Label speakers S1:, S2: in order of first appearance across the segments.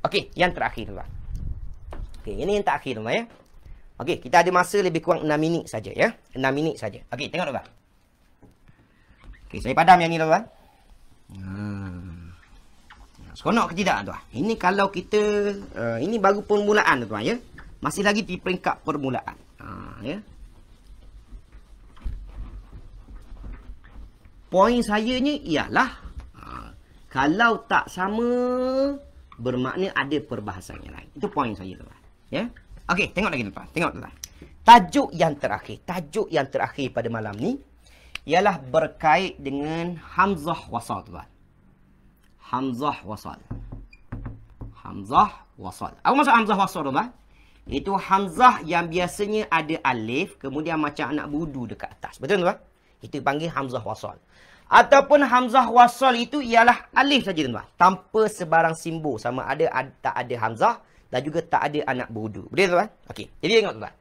S1: Okey, yang terakhir tuan. Okey, ini yang terakhir tuan ya. Okey, kita ada masa lebih kurang 6 minit saja ya. 6 minit saja. Okey, tengok tuan. Okey, saya padam yang ni tuan. Hmm. Seronok ke tidak tuan? Ini kalau kita uh, ini baru permulaan tuan ya. Masih lagi di peringkat permulaan. Ha, ya. Poin saya ni ialah ha, kalau tak sama bermakna ada perbahasan yang lain. Itu poin saya tuan. Ya. Okey, tengok lagi tuan. Tengok tuan. Tajuk yang terakhir, tajuk yang terakhir pada malam ni ialah berkait dengan hamzah wasal tuan. Hamzah wasal. Hamzah wasal. Apa maksud hamzah wasal tuan? Itu hamzah yang biasanya ada alif kemudian macam anak budu dekat atas. Betul tuan? Itu panggil hamzah wasal ataupun hamzah wasal itu ialah alif saja tuan-tuan tanpa sebarang simbol sama ada, ada tak ada hamzah dan juga tak ada anak berudu boleh tuan-tuan okey jadi tengok tuan-tuan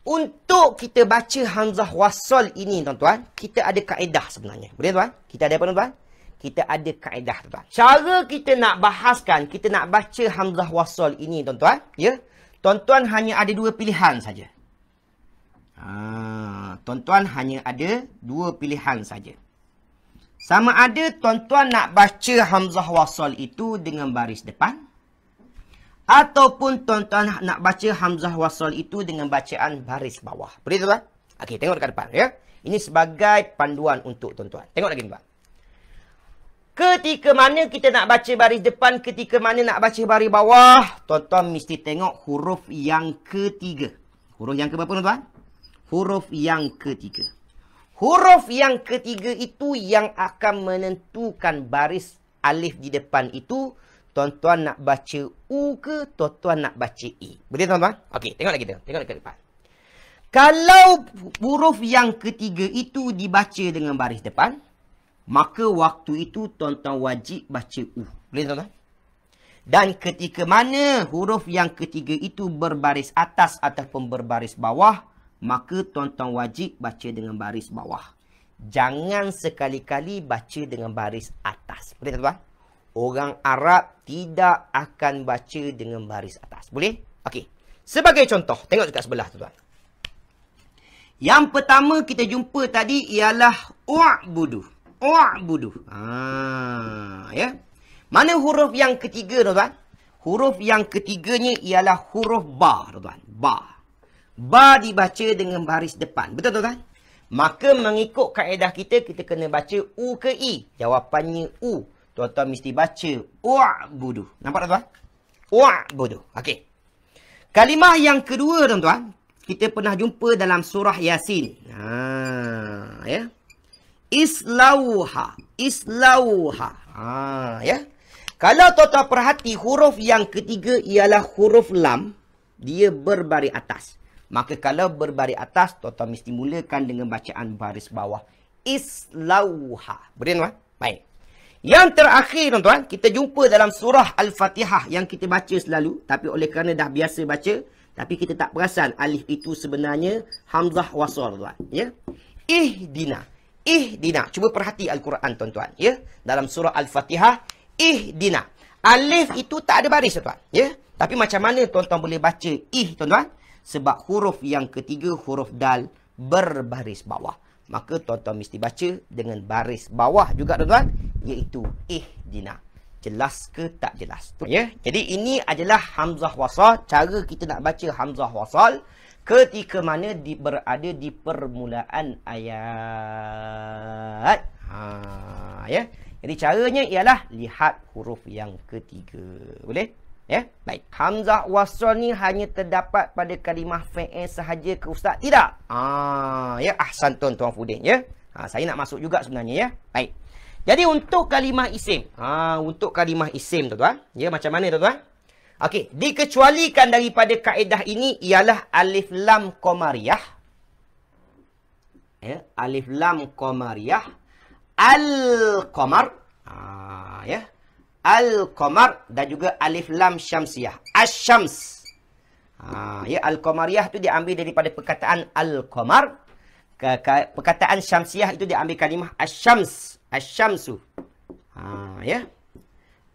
S1: untuk kita baca hamzah wasal ini tuan-tuan kita ada kaedah sebenarnya boleh tuan-tuan kita ada apa tuan-tuan kita ada kaedah tuan-tuan cara kita nak bahaskan kita nak baca hamzah wasal ini tuan-tuan ya tuan-tuan hanya ada dua pilihan saja Ah, tuan-tuan hanya ada dua pilihan saja. Sama ada tuan-tuan nak baca Hamzah Wasol itu dengan baris depan. Ataupun tuan-tuan nak baca Hamzah Wasol itu dengan bacaan baris bawah. Boleh tuan-tuan? Okey, tengok dekat depan. ya. Ini sebagai panduan untuk tuan-tuan. Tengok lagi tuan-tuan. Ketika mana kita nak baca baris depan, ketika mana nak baca baris bawah, tuan-tuan mesti tengok huruf yang ketiga. Huruf yang keberapa tuan-tuan? Huruf yang ketiga. Huruf yang ketiga itu yang akan menentukan baris alif di depan itu. Tuan-tuan nak baca U ke tuan-tuan nak baca I. Betul tuan-tuan? Okey, tengok lagi tengok, Tengok lagi depan. Kalau huruf yang ketiga itu dibaca dengan baris depan, maka waktu itu tuan-tuan wajib baca U. Boleh tuan-tuan? Dan ketika mana huruf yang ketiga itu berbaris atas ataupun berbaris bawah, maka tuan-tuan wajib baca dengan baris bawah. Jangan sekali-kali baca dengan baris atas. Boleh tak, tuan? Orang Arab tidak akan baca dengan baris atas. Boleh? Okey. Sebagai contoh, tengok dekat sebelah tu, tuan. Yang pertama kita jumpa tadi ialah u'budu. U'budu. Ha, ya. Mana huruf yang ketiga, tuan? Huruf yang ketiganya ialah huruf ba, tuan. Ba. Ba dibaca dengan baris depan. Betul tak, Tuan? Maka mengikut kaedah kita, kita kena baca U ke I. Jawapannya U. Tuan-tuan mesti baca U'budu. Nampak tak, Tuan? U'budu. Okey. Kalimah yang kedua, Tuan-tuan. Kita pernah jumpa dalam surah Yasin. Ha, ya. Islauha. Islauha. Ha, ya. Kalau tuan-tuan perhati, huruf yang ketiga ialah huruf lam. Dia berbaris atas. Maka kalau berbaris atas, tuan-tuan mesti mulakan dengan bacaan baris bawah. Islauha. Boleh tuan Baik. Yang terakhir tuan-tuan, kita jumpa dalam surah Al-Fatihah yang kita baca selalu. Tapi oleh kerana dah biasa baca, tapi kita tak perasan alif itu sebenarnya Hamzah Wasol tuan. Ya? ih dina. Cuba perhati Al-Quran tuan-tuan. Ya? Dalam surah Al-Fatihah, ih dina. Alif itu tak ada baris tuan-tuan. Ya? Tapi macam mana tuan-tuan boleh baca ih tuan-tuan? Sebab huruf yang ketiga, huruf dal berbaris bawah. Maka tuan-tuan mesti baca dengan baris bawah juga tuan-tuan. Iaitu ih dina. Jelas ke tak jelas? Ya? Jadi ini adalah Hamzah Wasal. Cara kita nak baca Hamzah Wasal. Ketika mana di, berada di permulaan ayat. Ha, ya? Jadi caranya ialah lihat huruf yang ketiga. Boleh? Ya, baik. Hamzah wasal ni hanya terdapat pada kalimah fi'il sahaja ke ustaz? Tidak. Ah, ya ahsan tuan tuan Fudin ya. Ha, saya nak masuk juga sebenarnya ya. Baik. Jadi untuk kalimah isim. Ha, untuk kalimah isim tu tuan Ya, macam mana tuan-tuan? Okey, dikecualikan daripada kaedah ini ialah alif lam qomariyah. Ya, alif lam qomariyah al-qamar. Ah, ya. Al-Qamar dan juga Alif Lam Syamsiah. ash Ha, ya, Al-Qamariyah itu diambil daripada perkataan Al-Qamar. perkataan Syamsiah itu diambil kalimah Ash-Syams. ash Ha, ya.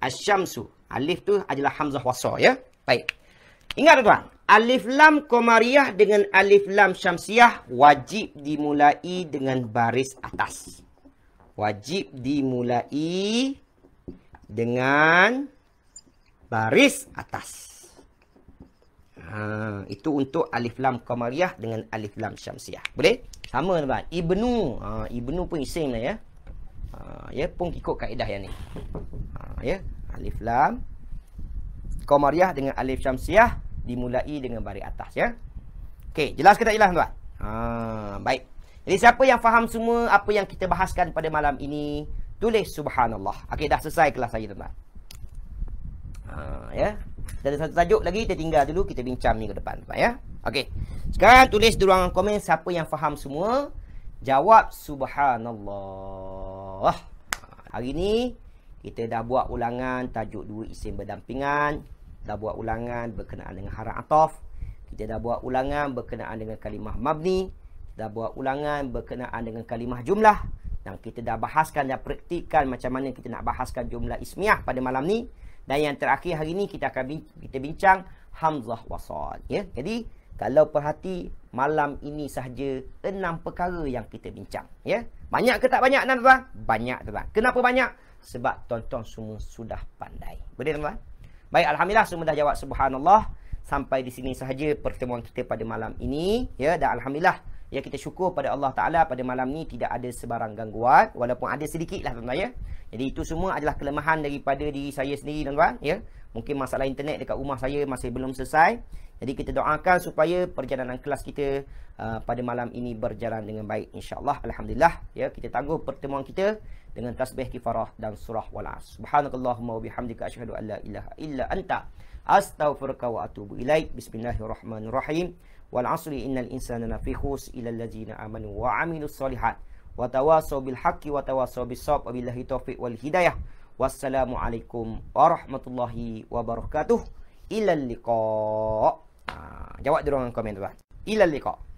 S1: ash Alif tu adalah Hamzah Wasa. Ya. Baik. Ingat tuan. Alif Lam Qamariyah dengan Alif Lam Syamsiah wajib dimulai dengan baris atas. Wajib dimulai dengan dengan baris atas. Ha, itu untuk alif lam qamariyah dengan alif lam syamsiah. Boleh? Sama tuan Ibnu. Ha, Ibnu pun isim lah ya. Ha, ya, pun ikut kaedah yang ni. Ha, ya. Alif lam qamariyah dengan alif syamsiah dimulai dengan baris atas ya. Okey, jelas ke tak jelas tuan Ha, baik. Jadi siapa yang faham semua apa yang kita bahaskan pada malam ini, Tulis subhanallah. Okey dah selesai kelas saya tuan-tuan. Ha ya. Dah ada satu tajuk lagi kita tinggal dulu kita bincang minggu depan tuan ya. Okey. Sekarang tulis di ruangan komen siapa yang faham semua jawab subhanallah. Hari ni kita dah buat ulangan tajuk dua isim berdampingan, dah buat ulangan berkenaan dengan haraf ataf, kita dah buat ulangan berkenaan dengan kalimah mabni, dah buat ulangan berkenaan dengan kalimah jumlah. Yang kita dah bahaskan dan praktikan macam mana kita nak bahaskan jumlah ismiah pada malam ni. Dan yang terakhir hari ni kita akan bin- kita bincang Hamzah Wasal. Ya? Jadi, kalau perhati malam ini sahaja enam perkara yang kita bincang. Ya? Banyak ke tak banyak, tuan-tuan? Banyak, tuan-tuan. Kenapa banyak? Sebab tuan-tuan semua sudah pandai. Boleh, tuan-tuan? Baik, Alhamdulillah semua dah jawab Subhanallah. Sampai di sini sahaja pertemuan kita pada malam ini. Ya? Dan Alhamdulillah. Ya kita syukur pada Allah Ta'ala pada malam ni tidak ada sebarang gangguan Walaupun ada sedikit lah tuan-tuan ya Jadi itu semua adalah kelemahan daripada diri saya sendiri tuan-tuan ya Mungkin masalah internet dekat rumah saya masih belum selesai Jadi kita doakan supaya perjalanan kelas kita uh, pada malam ini berjalan dengan baik Insya Allah. Alhamdulillah ya Kita tangguh pertemuan kita dengan tasbih kifarah dan surah wal'as Subhanakallahumma wabihamdika ashadu an la ilaha illa anta Astaghfirullah wa atubu ilaih Bismillahirrahmanirrahim wal asri innal insana lafi khus ila alladziina amanu wa 'amilus shalihat wa tawassaw bil haqqi wa tawassaw bis sabr wabillahi taufiq wal hidayah wassalamu alaikum warahmatullahi wabarakatuh ila liqa ha, ah, jawab dulu dalam komen tu ila liqa